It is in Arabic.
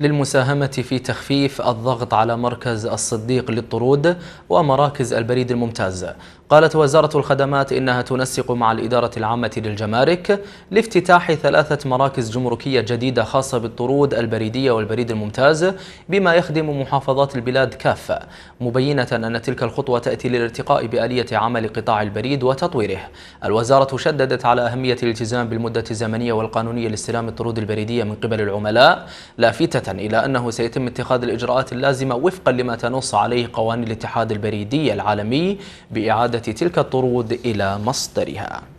للمساهمة في تخفيف الضغط على مركز الصديق للطرود ومراكز البريد الممتاز قالت وزارة الخدمات إنها تنسق مع الإدارة العامة للجمارك لافتتاح ثلاثة مراكز جمركية جديدة خاصة بالطرود البريدية والبريد الممتاز بما يخدم محافظات البلاد كافة مبينة أن تلك الخطوة تأتي للارتقاء بآلية عمل قطاع البريد وتطويره الوزارة شددت على أهمية الالتزام بالمدة الزمنية والقانونية لاستلام الطرود البريدية من قبل العملاء لافتة إلى أنه سيتم اتخاذ الإجراءات اللازمة وفقا لما تنص عليه قوانين الاتحاد البريدي العالمي بإعادة تلك الطرود إلى مصدرها